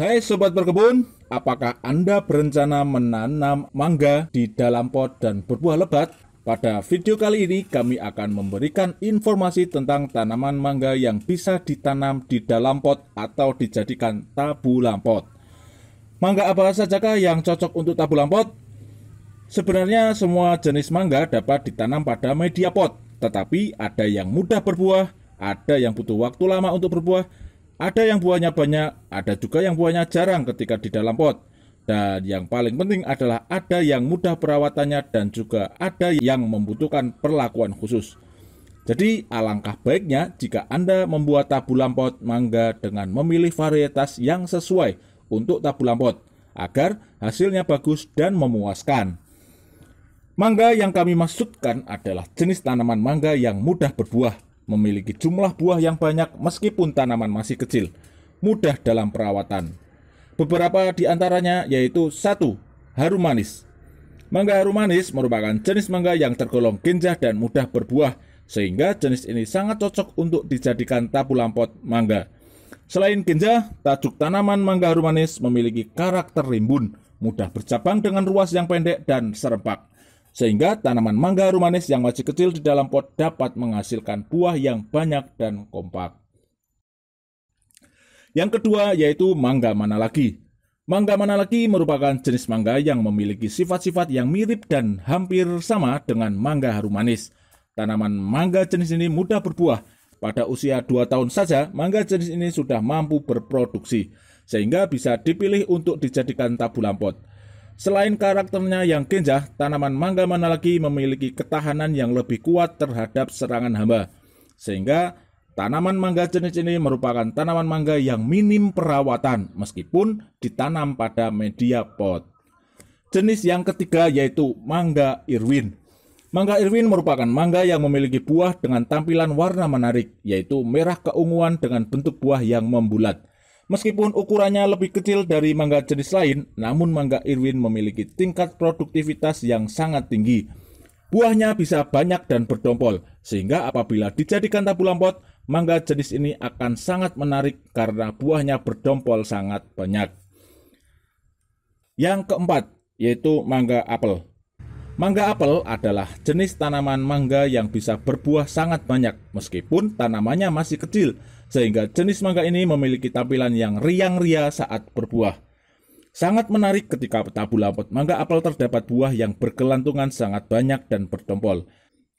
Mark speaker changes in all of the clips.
Speaker 1: Hai sobat berkebun, apakah Anda berencana menanam mangga di dalam pot dan berbuah lebat? Pada video kali ini kami akan memberikan informasi tentang tanaman mangga yang bisa ditanam di dalam pot atau dijadikan tabu lampot. Mangga apa sajakah yang cocok untuk tabu lampot? Sebenarnya semua jenis mangga dapat ditanam pada media pot, tetapi ada yang mudah berbuah, ada yang butuh waktu lama untuk berbuah, ada yang buahnya banyak, ada juga yang buahnya jarang ketika di dalam pot. Dan yang paling penting adalah ada yang mudah perawatannya dan juga ada yang membutuhkan perlakuan khusus. Jadi alangkah baiknya jika Anda membuat tabu lampot mangga dengan memilih varietas yang sesuai untuk tabu lampot agar hasilnya bagus dan memuaskan. Mangga yang kami maksudkan adalah jenis tanaman mangga yang mudah berbuah memiliki jumlah buah yang banyak meskipun tanaman masih kecil, mudah dalam perawatan. Beberapa di antaranya yaitu satu Harum manis. Mangga harum manis merupakan jenis mangga yang tergolong genjah dan mudah berbuah, sehingga jenis ini sangat cocok untuk dijadikan tabu lampot mangga. Selain genjah, tajuk tanaman mangga harum manis memiliki karakter rimbun, mudah bercabang dengan ruas yang pendek dan serempak sehingga tanaman mangga rumanis yang masih kecil di dalam pot dapat menghasilkan buah yang banyak dan kompak. Yang kedua yaitu mangga mana lagi. Mangga mana lagi merupakan jenis mangga yang memiliki sifat-sifat yang mirip dan hampir sama dengan mangga harum manis. Tanaman mangga jenis ini mudah berbuah. Pada usia 2 tahun saja, mangga jenis ini sudah mampu berproduksi, sehingga bisa dipilih untuk dijadikan tabu lampot. Selain karakternya yang genjah, tanaman mangga mana lagi memiliki ketahanan yang lebih kuat terhadap serangan hamba. Sehingga tanaman mangga jenis ini merupakan tanaman mangga yang minim perawatan meskipun ditanam pada media pot. Jenis yang ketiga yaitu mangga Irwin. Mangga Irwin merupakan mangga yang memiliki buah dengan tampilan warna menarik, yaitu merah keunguan dengan bentuk buah yang membulat. Meskipun ukurannya lebih kecil dari mangga jenis lain, namun mangga Irwin memiliki tingkat produktivitas yang sangat tinggi. Buahnya bisa banyak dan berdompol, sehingga apabila dijadikan tabu lampot, mangga jenis ini akan sangat menarik karena buahnya berdompol sangat banyak. Yang keempat, yaitu mangga apel. Mangga apel adalah jenis tanaman mangga yang bisa berbuah sangat banyak meskipun tanamannya masih kecil, sehingga jenis mangga ini memiliki tampilan yang riang-ria saat berbuah. Sangat menarik ketika petabu lampot mangga apel terdapat buah yang berkelantungan sangat banyak dan berdompol.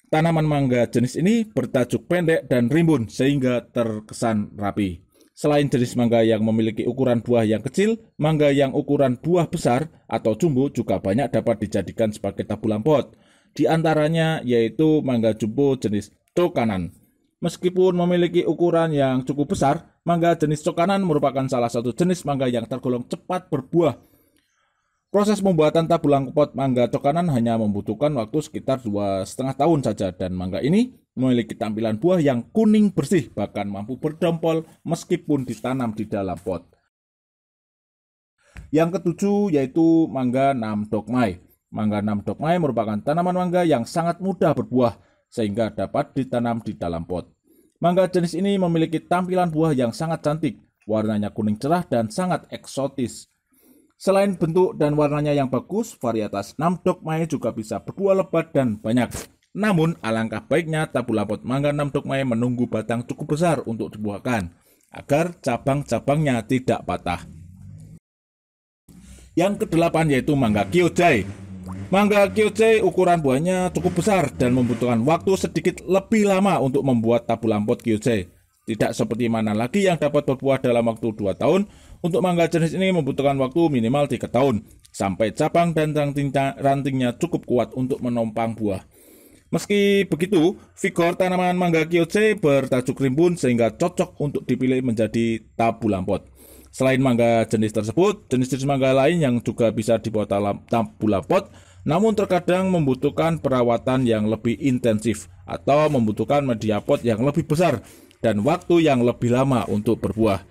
Speaker 1: Tanaman mangga jenis ini bertajuk pendek dan rimbun sehingga terkesan rapi. Selain jenis mangga yang memiliki ukuran buah yang kecil, mangga yang ukuran buah besar atau jumbo juga banyak dapat dijadikan sebagai tabu pot. Di antaranya yaitu mangga jumbo jenis cokanan. Meskipun memiliki ukuran yang cukup besar, mangga jenis cokanan merupakan salah satu jenis mangga yang tergolong cepat berbuah Proses pembuatan tabulang pot mangga cokanan hanya membutuhkan waktu sekitar dua setengah tahun saja dan mangga ini memiliki tampilan buah yang kuning bersih bahkan mampu berdompol meskipun ditanam di dalam pot. Yang ketujuh yaitu mangga nam dokmai. Mangga nam dokmai merupakan tanaman mangga yang sangat mudah berbuah sehingga dapat ditanam di dalam pot. Mangga jenis ini memiliki tampilan buah yang sangat cantik, warnanya kuning cerah dan sangat eksotis. Selain bentuk dan warnanya yang bagus, varietas Namdok Mae juga bisa berbuah lebat dan banyak. Namun, alangkah baiknya tabu lapot mangga Namdok Mae menunggu batang cukup besar untuk dibuahkan, agar cabang-cabangnya tidak patah. Yang kedelapan yaitu mangga Kyojai. Mangga Kyojai ukuran buahnya cukup besar dan membutuhkan waktu sedikit lebih lama untuk membuat tabu lampot Kyojai. Tidak seperti mana lagi yang dapat berbuah dalam waktu 2 tahun, untuk mangga jenis ini membutuhkan waktu minimal 3 tahun, sampai cabang dan rantingnya cukup kuat untuk menompang buah. Meski begitu, vigor tanaman mangga kioce bertajuk rimbun sehingga cocok untuk dipilih menjadi tabu lampot. Selain mangga jenis tersebut, jenis-jenis mangga lain yang juga bisa dibuat tabu lampot, namun terkadang membutuhkan perawatan yang lebih intensif atau membutuhkan media pot yang lebih besar dan waktu yang lebih lama untuk berbuah.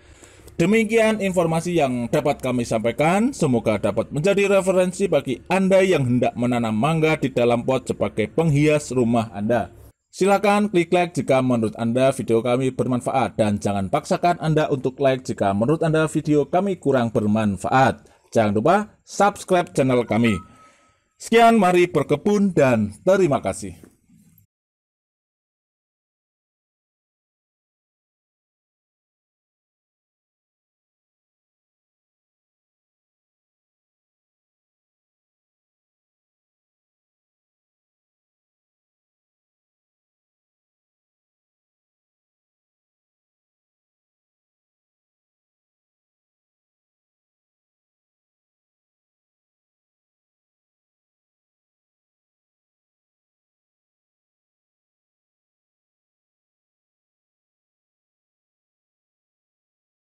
Speaker 1: Demikian informasi yang dapat kami sampaikan. Semoga dapat menjadi referensi bagi Anda yang hendak menanam mangga di dalam pot sebagai penghias rumah Anda. Silakan klik like jika menurut Anda video kami bermanfaat dan jangan paksakan Anda untuk like jika menurut Anda video kami kurang bermanfaat. Jangan lupa subscribe channel kami. Sekian, mari berkebun dan terima kasih.